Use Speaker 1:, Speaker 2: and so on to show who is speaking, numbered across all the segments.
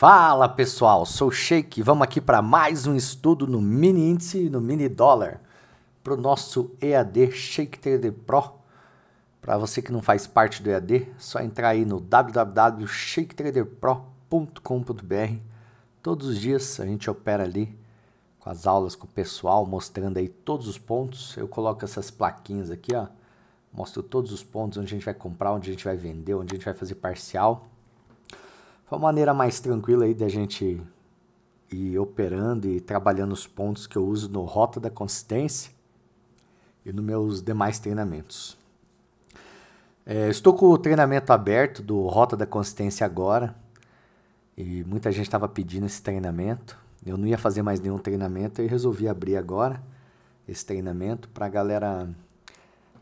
Speaker 1: Fala pessoal, sou Shake. Vamos aqui para mais um estudo no mini índice, e no mini dólar, para o nosso EAD Shake Trader Pro. Para você que não faz parte do EAD, é só entrar aí no www.shaketraderpro.com.br. Todos os dias a gente opera ali com as aulas com o pessoal, mostrando aí todos os pontos. Eu coloco essas plaquinhas aqui, ó. Mostro todos os pontos onde a gente vai comprar, onde a gente vai vender, onde a gente vai fazer parcial foi uma maneira mais tranquila aí da gente ir operando e trabalhando os pontos que eu uso no Rota da Consistência e nos meus demais treinamentos. É, estou com o treinamento aberto do Rota da Consistência agora e muita gente estava pedindo esse treinamento. Eu não ia fazer mais nenhum treinamento e resolvi abrir agora esse treinamento para a galera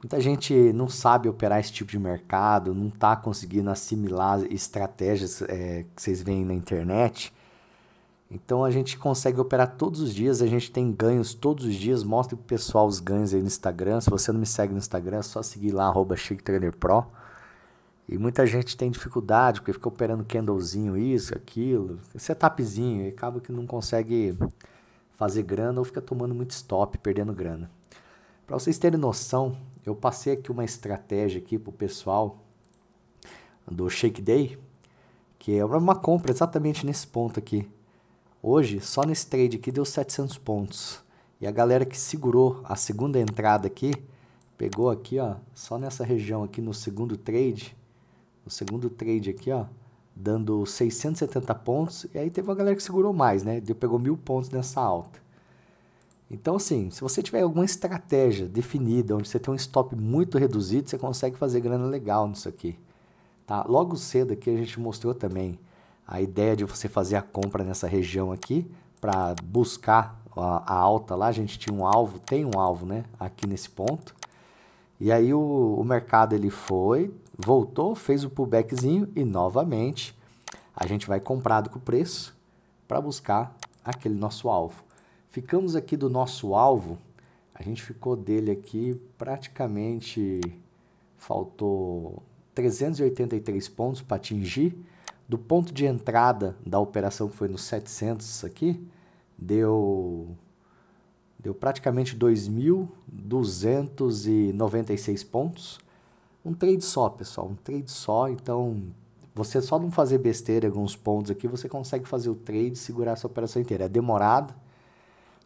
Speaker 1: Muita gente não sabe operar esse tipo de mercado, não está conseguindo assimilar estratégias é, que vocês veem na internet. Então a gente consegue operar todos os dias, a gente tem ganhos todos os dias. Mostre o pessoal os ganhos aí no Instagram. Se você não me segue no Instagram, é só seguir lá, arroba Pro. E muita gente tem dificuldade, porque fica operando candlezinho, isso, aquilo, setupzinho, e acaba que não consegue fazer grana ou fica tomando muito stop, perdendo grana. Para vocês terem noção, eu passei aqui uma estratégia aqui para o pessoal do Shake Day, que é uma compra exatamente nesse ponto aqui. Hoje, só nesse trade aqui deu 700 pontos. E a galera que segurou a segunda entrada aqui, pegou aqui, ó, só nessa região aqui no segundo trade, no segundo trade aqui, ó, dando 670 pontos. E aí teve uma galera que segurou mais, né? Deu, pegou mil pontos nessa alta. Então, assim, se você tiver alguma estratégia definida, onde você tem um stop muito reduzido, você consegue fazer grana legal nisso aqui. Tá? Logo cedo aqui a gente mostrou também a ideia de você fazer a compra nessa região aqui para buscar a, a, alta lá. A gente tinha um alvo, tem um alvo, né? Aqui nesse ponto. E aí o, o mercado ele foi, voltou, fez o pullbackzinho e novamente a gente vai comprado com o preço para buscar aquele nosso alvo. Ficamos aqui do nosso alvo, a gente ficou dele aqui praticamente faltou 383 pontos para atingir. Do ponto de entrada da operação que foi nos 700 aqui, deu deu praticamente 2.296 pontos. Um trade só, pessoal, um trade só, então você só não fazer besteira em alguns pontos aqui, você consegue fazer o trade e segurar essa operação inteira. É demorado,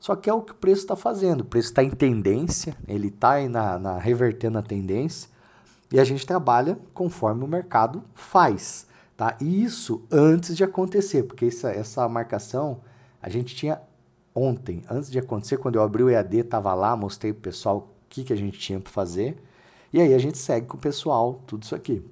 Speaker 1: só que é o que o preço está fazendo. O preço está em tendência, ele está na, na, revertendo a tendência e a gente trabalha conforme o mercado faz. Tá? E isso antes de acontecer, porque essa, essa marcação a gente tinha ontem, antes de acontecer, quando eu abri o EAD, estava lá, mostrei para o pessoal o que, que a gente tinha para fazer. E aí a gente segue com o pessoal tudo isso aqui.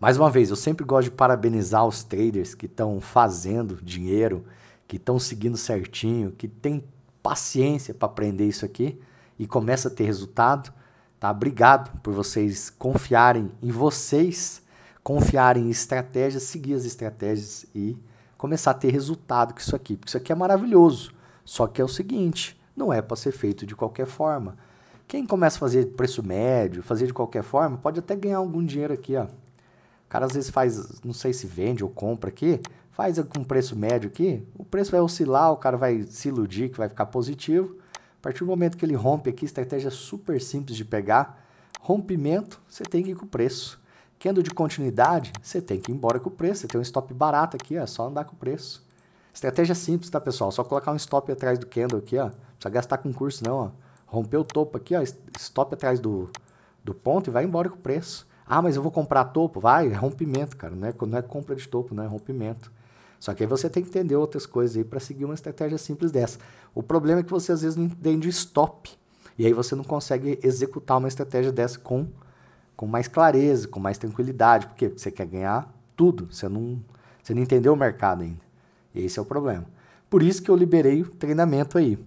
Speaker 1: Mais uma vez, eu sempre gosto de parabenizar os traders que estão fazendo dinheiro, que estão seguindo certinho, que tem paciência para aprender isso aqui e começa a ter resultado, tá? Obrigado por vocês confiarem em vocês, confiarem em estratégias, seguir as estratégias e começar a ter resultado com isso aqui, porque isso aqui é maravilhoso. Só que é o seguinte, não é para ser feito de qualquer forma. Quem começa a fazer preço médio, fazer de qualquer forma, pode até ganhar algum dinheiro aqui, ó. O cara às vezes faz, não sei se vende ou compra aqui, Faz com preço médio aqui, o preço vai oscilar, o cara vai se iludir que vai ficar positivo. A partir do momento que ele rompe aqui, estratégia super simples de pegar. Rompimento, você tem que ir com o preço. Candle de continuidade, você tem que ir embora com o preço. Você tem um stop barato aqui, ó, é só andar com o preço. Estratégia simples, tá, pessoal? Só colocar um stop atrás do candle aqui, ó. Não precisa gastar concurso, não, ó. Rompeu o topo aqui, ó. Stop atrás do, do ponto e vai embora com o preço. Ah, mas eu vou comprar topo? Vai, é rompimento, cara. Não é, não é compra de topo, não É rompimento. Só que aí você tem que entender outras coisas aí para seguir uma estratégia simples dessa. O problema é que você às vezes não entende o stop. E aí você não consegue executar uma estratégia dessa com, com mais clareza, com mais tranquilidade, porque você quer ganhar tudo, você não, você não entendeu o mercado ainda. Esse é o problema. Por isso que eu liberei o treinamento aí.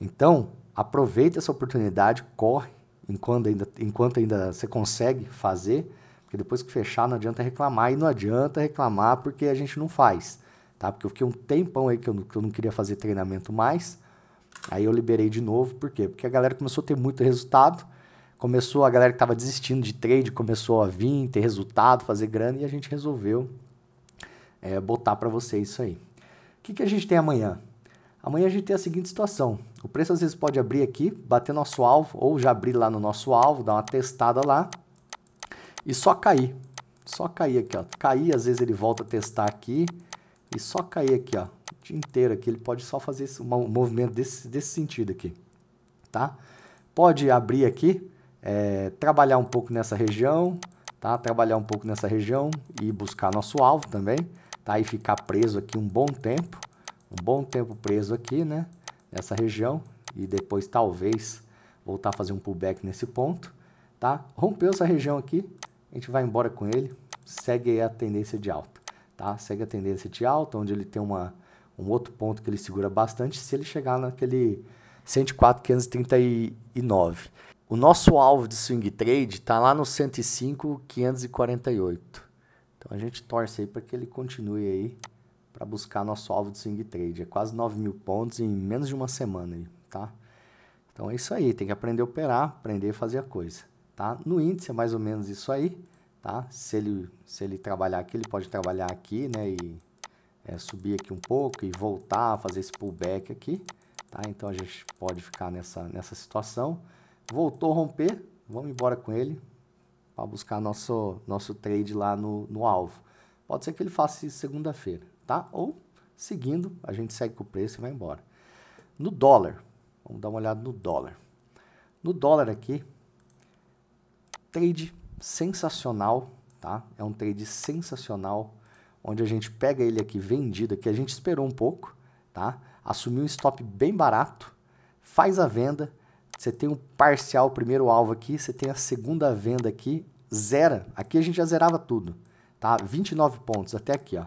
Speaker 1: Então, aproveita essa oportunidade, corre enquanto ainda, enquanto ainda você consegue fazer, porque depois que fechar não adianta reclamar e não adianta reclamar porque a gente não faz tá? Porque eu fiquei um tempão aí que eu, não, que eu não queria fazer treinamento mais. Aí eu liberei de novo, por quê? Porque a galera começou a ter muito resultado, começou a galera que estava desistindo de trade, começou a vir, ter resultado, fazer grana, e a gente resolveu é, botar para você isso aí. O que, que a gente tem amanhã? Amanhã a gente tem a seguinte situação. O preço às vezes pode abrir aqui, bater nosso alvo, ou já abrir lá no nosso alvo, dar uma testada lá, e só cair. Só cair aqui, ó. Cair, às vezes ele volta a testar aqui, e só cair aqui, ó, o dia inteiro aqui, ele pode só fazer esse, um movimento desse, desse sentido aqui, tá? Pode abrir aqui, é, trabalhar um pouco nessa região, tá? Trabalhar um pouco nessa região e buscar nosso alvo também, tá? E ficar preso aqui um bom tempo, um bom tempo preso aqui, né? Nessa região e depois talvez voltar a fazer um pullback nesse ponto, tá? Rompeu essa região aqui, a gente vai embora com ele, segue a tendência de alta tá? Segue a tendência de alta, onde ele tem uma, um outro ponto que ele segura bastante se ele chegar naquele 104,539. O nosso alvo de swing trade está lá no 105,548. Então a gente torce aí para que ele continue aí para buscar nosso alvo de swing trade. É quase 9 mil pontos em menos de uma semana aí, tá? Então é isso aí, tem que aprender a operar, aprender a fazer a coisa, tá? No índice é mais ou menos isso aí tá? Se ele, se ele trabalhar aqui, ele pode trabalhar aqui, né? E é, subir aqui um pouco e voltar, fazer esse pullback aqui, tá? Então a gente pode ficar nessa, nessa situação. Voltou a romper, vamos embora com ele para buscar nosso, nosso trade lá no, no alvo. Pode ser que ele faça isso segunda-feira, tá? Ou seguindo, a gente segue com o preço e vai embora. No dólar, vamos dar uma olhada no dólar. No dólar aqui, trade sensacional, tá? É um trade sensacional, onde a gente pega ele aqui vendido, que a gente esperou um pouco, tá? Assumiu um stop bem barato, faz a venda, você tem um parcial primeiro alvo aqui, você tem a segunda venda aqui, zera. Aqui a gente já zerava tudo, tá? 29 pontos até aqui, ó,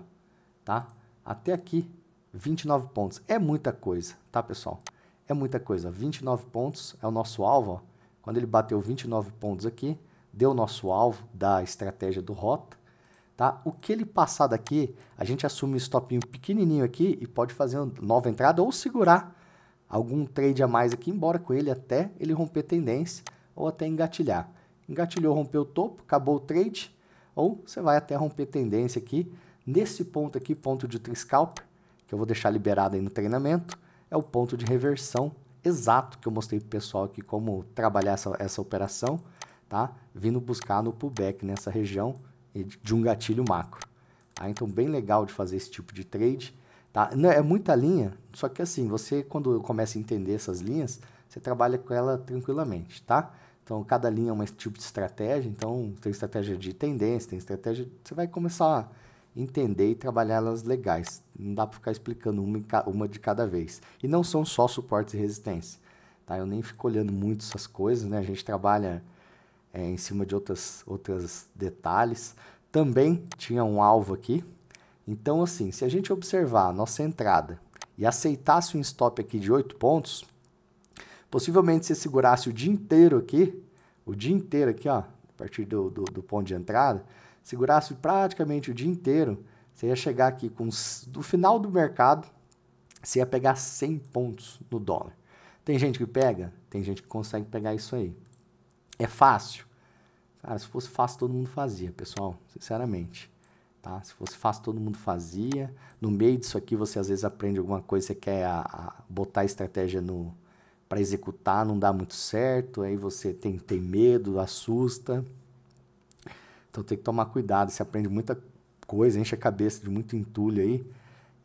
Speaker 1: tá? Até aqui, 29 pontos. É muita coisa, tá, pessoal? É muita coisa. 29 pontos é o nosso alvo, ó. Quando ele bateu 29 pontos aqui, deu nosso alvo da estratégia do rota, tá? O que ele passar daqui, a gente assume um stopinho pequenininho aqui e pode fazer uma nova entrada ou segurar algum trade a mais aqui, embora com ele até ele romper tendência ou até engatilhar. Engatilhou, rompeu o topo, acabou o trade, ou você vai até romper tendência aqui. Nesse ponto aqui, ponto de triscalpe que eu vou deixar liberado aí no treinamento, é o ponto de reversão exato que eu mostrei para o pessoal aqui como trabalhar essa, essa operação tá? Vindo buscar no pullback nessa região de um gatilho macro. Tá? Então, bem legal de fazer esse tipo de trade. Tá? É muita linha, só que assim, você quando começa a entender essas linhas, você trabalha com ela tranquilamente, tá? Então, cada linha é um tipo de estratégia, então tem estratégia de tendência, tem estratégia... Você vai começar a entender e trabalhar elas legais. Não dá para ficar explicando uma, uma de cada vez. E não são só suportes e resistência, tá? Eu nem fico olhando muito essas coisas, né? A gente trabalha é, em cima de outras, outros detalhes. Também tinha um alvo aqui. Então, assim, se a gente observar a nossa entrada e aceitasse um stop aqui de 8 pontos, possivelmente se segurasse o dia inteiro aqui, o dia inteiro aqui, ó, a partir do, do, do ponto de entrada, segurasse praticamente o dia inteiro, você ia chegar aqui com do final do mercado, você ia pegar 100 pontos no dólar. Tem gente que pega, tem gente que consegue pegar isso aí. É fácil? Cara, se fosse fácil, todo mundo fazia, pessoal, sinceramente. Tá? Se fosse fácil, todo mundo fazia. No meio disso aqui, você às vezes aprende alguma coisa, você quer a, a botar a estratégia no para executar, não dá muito certo, aí você tem, tem medo, assusta. Então tem que tomar cuidado, você aprende muita coisa, enche a cabeça de muito entulho aí.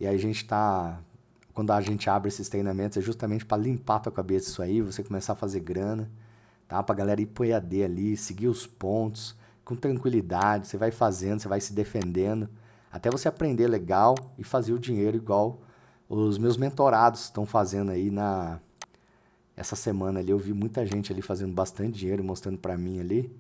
Speaker 1: E aí a gente está quando a gente abre esses treinamentos, é justamente para limpar a tua cabeça isso aí, você começar a fazer grana tá? para galera ir pro EAD ali, seguir os pontos com tranquilidade, você vai fazendo, você vai se defendendo, até você aprender legal e fazer o dinheiro igual os meus mentorados estão fazendo aí na essa semana ali, eu vi muita gente ali fazendo bastante dinheiro, mostrando para mim ali.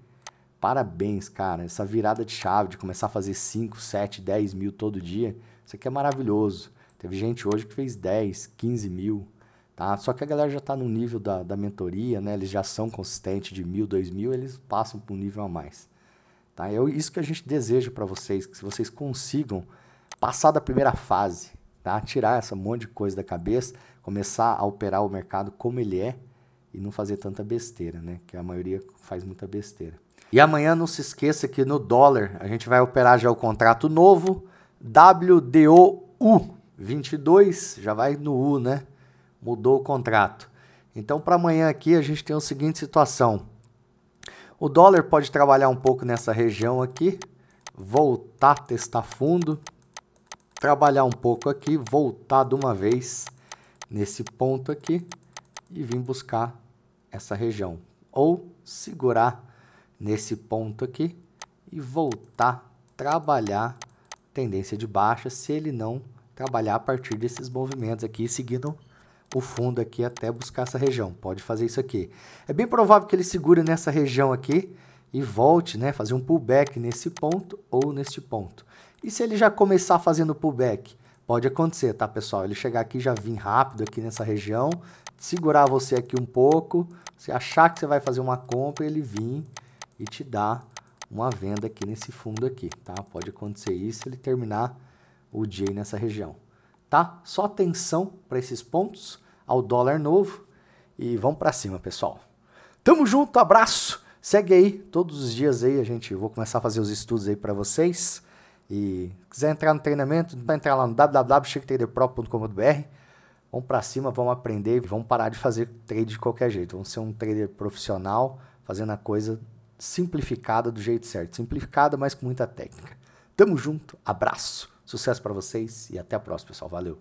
Speaker 1: Parabéns, cara. Essa virada de chave de começar a fazer 5, 7, 10 mil todo dia, isso aqui é maravilhoso. Teve gente hoje que fez 10, 15 mil. Tá? Só que a galera já está no nível da, da mentoria, né? eles já são consistentes de mil, dois mil, eles passam para um nível a mais. Tá? É isso que a gente deseja para vocês, que vocês consigam passar da primeira fase, tá? tirar essa monte de coisa da cabeça, começar a operar o mercado como ele é e não fazer tanta besteira, né? que a maioria faz muita besteira. E amanhã não se esqueça que no dólar a gente vai operar já o contrato novo, WDOU22, já vai no U, né? mudou o contrato. Então, para amanhã aqui, a gente tem a seguinte situação. O dólar pode trabalhar um pouco nessa região aqui, voltar, testar fundo, trabalhar um pouco aqui, voltar de uma vez nesse ponto aqui e vir buscar essa região. Ou segurar nesse ponto aqui e voltar, trabalhar tendência de baixa se ele não trabalhar a partir desses movimentos aqui, seguindo o fundo aqui até buscar essa região. Pode fazer isso aqui. É bem provável que ele segure nessa região aqui e volte, né? Fazer um pullback nesse ponto ou neste ponto. E se ele já começar fazendo pullback? Pode acontecer, tá, pessoal? Ele chegar aqui já vir rápido aqui nessa região, segurar você aqui um pouco, você achar que você vai fazer uma compra, ele vir e te dar uma venda aqui nesse fundo aqui, tá? Pode acontecer isso, ele terminar o dia nessa região tá? Só atenção para esses pontos, ao dólar novo e vamos para cima, pessoal. Tamo junto, abraço. Segue aí todos os dias aí, a gente vou começar a fazer os estudos aí para vocês. E quiser entrar no treinamento, vai entrar lá no www.checktradepro.com.br. Vamos para cima, vamos aprender, vamos parar de fazer trade de qualquer jeito. Vamos ser um trader profissional, fazendo a coisa simplificada do jeito certo, simplificada, mas com muita técnica. Tamo junto, abraço. Sucesso para vocês e até a próxima, pessoal. Valeu!